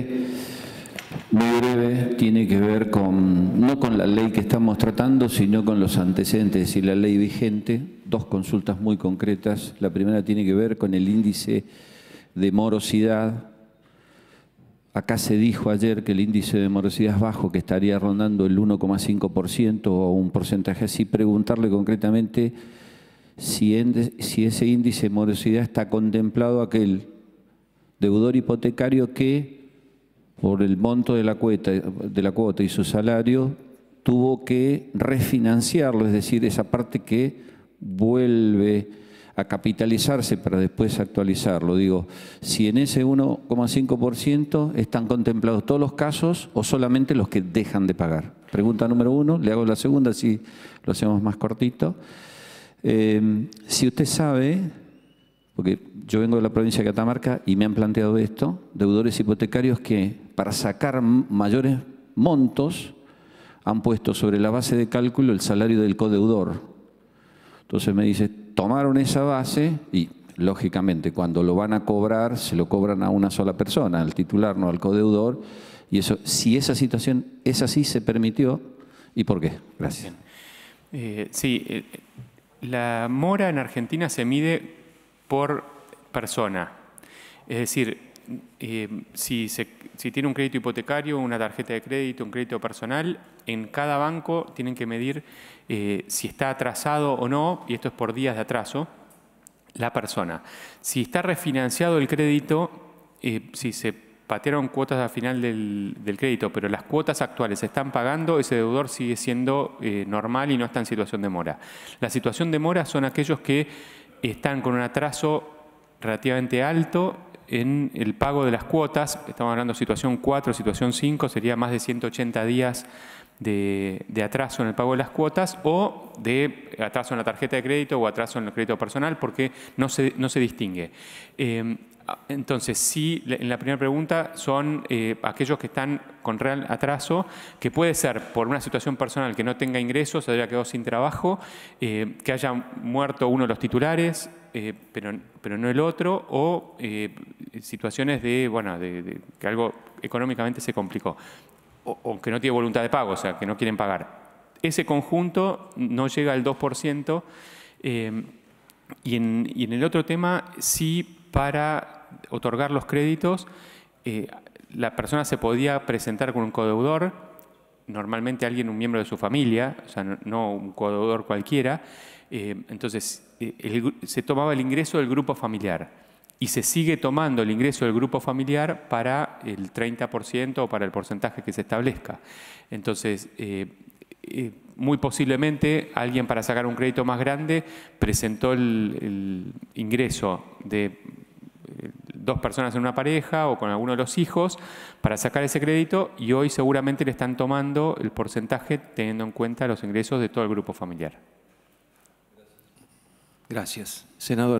muy este breve, tiene que ver con, no con la ley que estamos tratando, sino con los antecedentes y la ley vigente. Dos consultas muy concretas. La primera tiene que ver con el índice de morosidad. Acá se dijo ayer que el índice de morosidad es bajo, que estaría rondando el 1,5% o un porcentaje así. Preguntarle concretamente si ese índice de morosidad está contemplado aquel deudor hipotecario que por el monto de la, cuota, de la cuota y su salario, tuvo que refinanciarlo, es decir, esa parte que vuelve a capitalizarse para después actualizarlo. Digo, si en ese 1,5% están contemplados todos los casos o solamente los que dejan de pagar. Pregunta número uno, le hago la segunda, si lo hacemos más cortito. Em, si usted sabe, porque yo vengo de la provincia de Catamarca y me han planteado esto, deudores hipotecarios que para sacar mayores montos, han puesto sobre la base de cálculo el salario del codeudor. Entonces me dice, tomaron esa base y lógicamente cuando lo van a cobrar se lo cobran a una sola persona, al titular, no al codeudor. Y eso, si esa situación es así, se permitió. ¿Y por qué? Gracias. Eh, sí, eh, la mora en Argentina se mide por persona. Es decir, eh, si se si tiene un crédito hipotecario, una tarjeta de crédito, un crédito personal, en cada banco tienen que medir eh, si está atrasado o no, y esto es por días de atraso, la persona. Si está refinanciado el crédito, eh, si se patearon cuotas al final del, crédito, pero las cuotas actuales se están pagando, ese deudor sigue siendo eh, normal y no está en situación de mora. La situación de mora son aquellos que están con un atraso relativamente alto en el pago de las cuotas, estamos hablando situación 4, situación 5, sería más de 180 días de, atraso en el pago de las cuotas o de atraso en la tarjeta de crédito o atraso en el crédito personal porque no se, no se distingue. Em, ah, entonces, sí, en la primera pregunta son eh, aquellos que están con real atraso, que puede ser por una situación personal que no tenga ingresos, se haya quedado sin trabajo, eh, que haya muerto uno de los titulares, eh, pero, pero no el otro, o situaciones de, bueno, que algo económicamente se complicó, o, que no tiene voluntad de pago, o sea, que no quieren pagar. Ese conjunto no llega al 2%, eh, y, en, el otro tema, sí para otorgar los créditos, eh, la persona se podía presentar con un codeudor, normalmente alguien, un miembro de su familia, o sea, no, un codeudor cualquiera, eh, entonces se tomaba el ingreso del grupo familiar y se sigue tomando el ingreso del grupo familiar para el 30% o para el porcentaje que se establezca. Entonces, eh, eh, muy posiblemente alguien para sacar un crédito más grande presentó el, el ingreso de eh, dos personas en una pareja o con alguno de los hijos para sacar ese crédito y hoy seguramente le están tomando el porcentaje teniendo en cuenta los ingresos de todo el grupo familiar. Gracias. Senador.